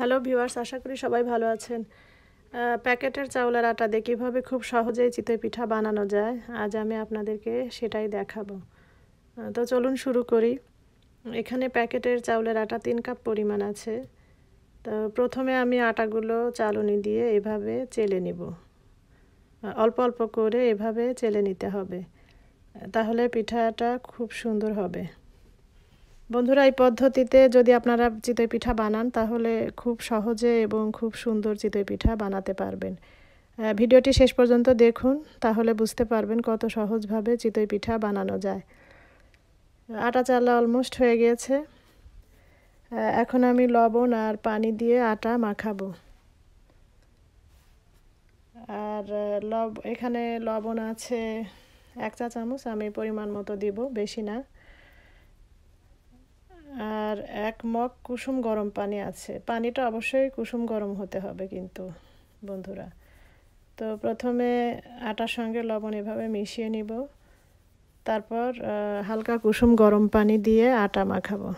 hello viewers আশা করি সবাই ভালো আছেন প্যাকেটের চাউলের আটা দিয়ে কীভাবে খুব সহজেই চিতই পিঠা বানানো যায় আজ আমি আপনাদেরকে সেটাই দেখাবো তো চলুন শুরু করি এখানে প্যাকেটের চাউলের আটা তিন কাপ পরিমাণ আছে তো প্রথমে আমি আটাগুলো চালনি দিয়ে এভাবে চেলে নিব অল্প অল্প করে এভাবে চেলে নিতে হবে তাহলে পিঠাটা খুব সুন্দর হবে বন্ধুরা এই পদ্ধতিতে যদি আপনারা চিতই পিঠা বানান তাহলে খুব সহজে এবং খুব সুন্দর চিতই পিঠা বানাতে পারবেন ভিডিওটি শেষ পর্যন্ত দেখুন তাহলে বুঝতে পারবেন কত সহজভাবে চিতই পিঠা বানানো যায় আটা চালা অলমোস্ট হয়ে গিয়েছে এখন আমি লবণ আর পানি দিয়ে আটা মাখাবো আর লব এখানে লবণ আছে এক চা চামচ আমি পরিমাণ মতো দিব বেশি না আর এক মগ কুসুম গরম পানি আছে পানিটা অবশ্যই কুসুম গরম হতে হবে কিন্তু বন্ধুরা তো প্রথমে আটার সঙ্গে লবণ এভাবে মিশিয়ে নিব তারপর হালকা কুসুম গরম পানি দিয়ে আটা মাখাবো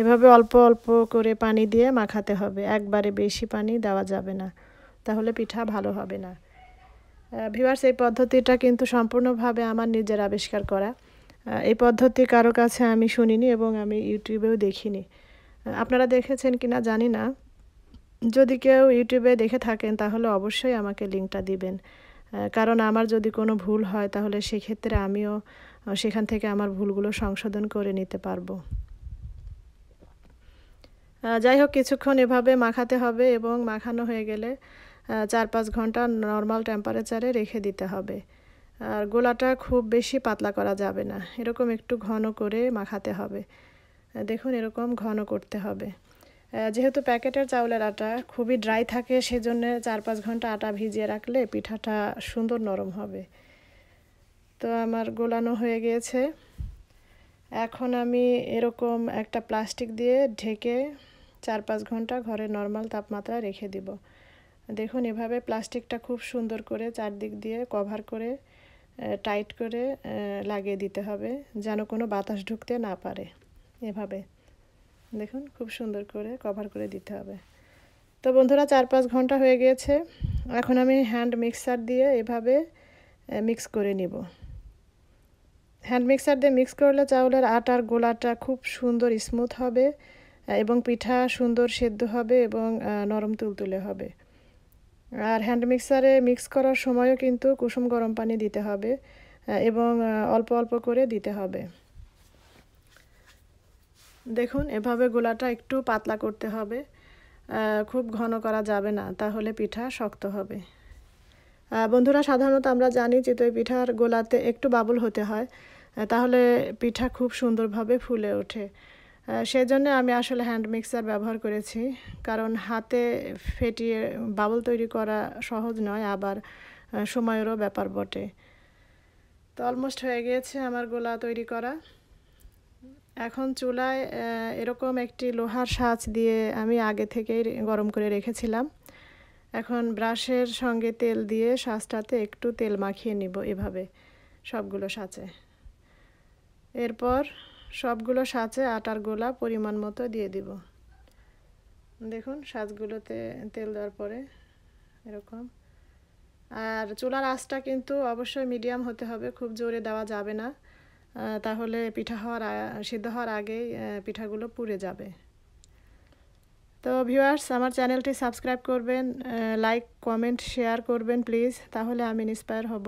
এভাবে অল্প অল্প করে পানি দিয়ে মাখাতে হবে একবারে বেশি পানি দেওয়া যাবে না তাহলে পিঠা ভালো হবে না ভিভার্স এই পদ্ধতিটা কিন্তু সম্পূর্ণভাবে আমার নিজের আবিষ্কার করা এই পদ্ধতি কারো কাছে আমি শুনিনি এবং আমি ইউটিউবেও দেখিনি আপনারা দেখেছেন কি না জানি না যদি কেউ ইউটিউবে দেখে থাকেন তাহলে অবশ্যই আমাকে লিঙ্কটা দিবেন কারণ আমার যদি কোনো ভুল হয় তাহলে সেক্ষেত্রে আমিও সেখান থেকে আমার ভুলগুলো সংশোধন করে নিতে পারবো যাই হোক কিছুক্ষণ এভাবে মাখাতে হবে এবং মাখানো হয়ে গেলে চার পাঁচ ঘন্টা নর্মাল টেম্পারেচারে রেখে দিতে হবে আর গোলাটা খুব বেশি পাতলা করা যাবে না এরকম একটু ঘন করে মাখাতে হবে দেখুন এরকম ঘন করতে হবে যেহেতু প্যাকেটের চাউলের আটা খুবই ড্রাই থাকে সেজন্য চার পাঁচ ঘন্টা আটা ভিজিয়ে রাখলে পিঠাটা সুন্দর নরম হবে তো আমার গোলানো হয়ে গিয়েছে এখন আমি এরকম একটা প্লাস্টিক দিয়ে ঢেকে চার পাঁচ ঘন্টা ঘরে নর্মাল তাপমাত্রা রেখে দিব দেখুন এভাবে প্লাস্টিকটা খুব সুন্দর করে চারদিক দিয়ে কভার করে টাইট করে লাগিয়ে দিতে হবে যেন কোনো বাতাস ঢুকতে না পারে এভাবে দেখুন খুব সুন্দর করে কভার করে দিতে হবে তো বন্ধুরা চার পাঁচ ঘন্টা হয়ে গিয়েছে এখন আমি হ্যান্ড মিক্সার দিয়ে এভাবে মিক্স করে নিব হ্যান্ড মিক্সার দিয়ে মিক্স করলে চাউলের আটার গোলাটা খুব সুন্দর স্মুথ হবে এবং পিঠা সুন্দর সেদ্ধ হবে এবং নরম তুলতুলে হবে আর হ্যান্ড মিক্সারে মিক্স করার সময়ও কিন্তু কুসুম গরম পানি দিতে হবে এবং অল্প অল্প করে দিতে হবে দেখুন এভাবে গোলাটা একটু পাতলা করতে হবে খুব ঘন করা যাবে না তাহলে পিঠা শক্ত হবে বন্ধুরা সাধারণত আমরা জানি তো পিঠার গোলাতে একটু বাবুল হতে হয় তাহলে পিঠা খুব সুন্দরভাবে ফুলে ওঠে সেজন্য আমি আসলে হ্যান্ড মিক্সার ব্যবহার করেছি কারণ হাতে ফেটিয়ে বাবল তৈরি করা সহজ নয় আবার সময়েরও ব্যাপার বটে তো অলমোস্ট হয়ে গিয়েছে আমার গোলা তৈরি করা এখন চুলায় এরকম একটি লোহার সাজ দিয়ে আমি আগে থেকেই গরম করে রেখেছিলাম এখন ব্রাশের সঙ্গে তেল দিয়ে সাজটাতে একটু তেল মাখিয়ে নিব এভাবে সবগুলো সাঁচে এরপর সবগুলো সাঁচে আটার গোলা পরিমাণ মতো দিয়ে দিব দেখুন সাজগুলোতে তেল দেওয়ার পরে এরকম আর চুলার আঁচটা কিন্তু অবশ্যই মিডিয়াম হতে হবে খুব জোরে দেওয়া যাবে না তাহলে পিঠা হওয়ার সিদ্ধ হওয়ার আগেই পিঠাগুলো পুড়ে যাবে তো ভিউয়ার্স আমার চ্যানেলটি সাবস্ক্রাইব করবেন লাইক কমেন্ট শেয়ার করবেন প্লিজ তাহলে আমি ইন্সপায়ার হব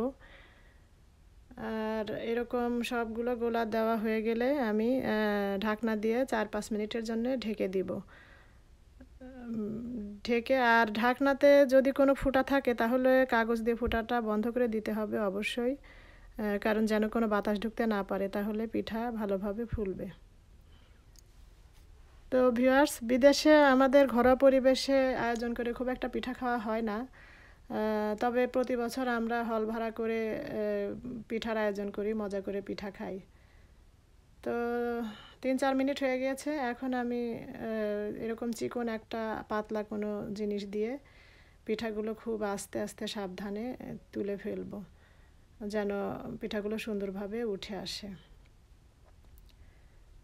আর এরকম সবগুলো গোলা দেওয়া হয়ে গেলে আমি ঢাকনা দিয়ে চার পাঁচ মিনিটের জন্য ঢেকে দিব ঢেকে আর ঢাকনাতে যদি কোনো ফুটা থাকে তাহলে কাগজ দিয়ে ফুটাটা বন্ধ করে দিতে হবে অবশ্যই কারণ যেন কোনো বাতাস ঢুকতে না পারে তাহলে পিঠা ভালোভাবে ফুলবে তো ভিউয়ার্স বিদেশে আমাদের ঘরোয়া পরিবেশে আয়োজন করে খুব একটা পিঠা খাওয়া হয় না তবে প্রতি বছর আমরা হল ভাড়া করে পিঠার আয়োজন করি মজা করে পিঠা খাই তো তিন চার মিনিট হয়ে গিয়েছে এখন আমি এরকম চিকন একটা পাতলা কোনো জিনিস দিয়ে পিঠাগুলো খুব আস্তে আস্তে সাবধানে তুলে ফেলবো যেন পিঠাগুলো সুন্দরভাবে উঠে আসে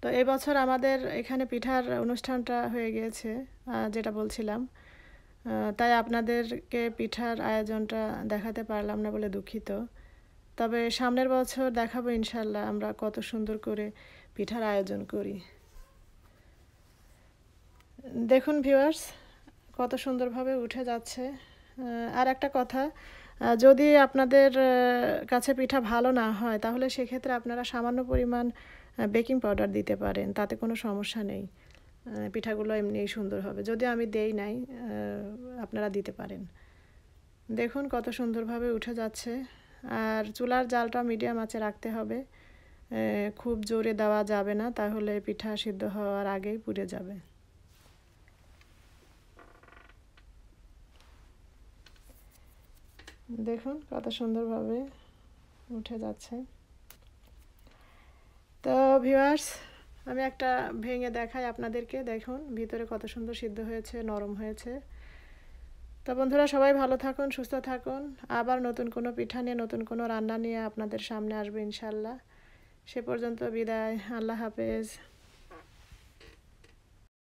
তো এবছর আমাদের এখানে পিঠার অনুষ্ঠানটা হয়ে গিয়েছে যেটা বলছিলাম তাই আপনাদেরকে পিঠার আয়োজনটা দেখাতে পারলাম না বলে দুঃখিত তবে সামনের বছর দেখাবো ইনশাল্লাহ আমরা কত সুন্দর করে পিঠার আয়োজন করি দেখুন ভিউয়ার্স কত সুন্দরভাবে উঠে যাচ্ছে আর একটা কথা যদি আপনাদের কাছে পিঠা ভালো না হয় তাহলে সেক্ষেত্রে আপনারা সামান্য পরিমাণ বেকিং পাউডার দিতে পারেন তাতে কোনো সমস্যা নেই পিঠাগুলো এমনি সুন্দর হবে যদি আমি দেই নাই আপনারা দিতে পারেন দেখুন কত সুন্দরভাবে উঠে যাচ্ছে আর চুলার জালটা মিডিয়াম আছে রাখতে হবে খুব জোরে দেওয়া যাবে না তাহলে পিঠা সিদ্ধ হওয়ার আগেই পুড়ে যাবে দেখুন কত সুন্দরভাবে উঠে যাচ্ছে তো ভিউয়ার্স আমি একটা ভেঙে দেখাই আপনাদেরকে দেখুন ভিতরে কত সুন্দর সিদ্ধ হয়েছে নরম হয়েছে তো বন্ধুরা সবাই ভালো থাকুন সুস্থ থাকুন আবার নতুন কোনো পিঠা নিয়ে নতুন কোনো রান্না নিয়ে আপনাদের সামনে আসবে ইনশাল্লাহ সে পর্যন্ত বিদায় আল্লাহ হাফেজ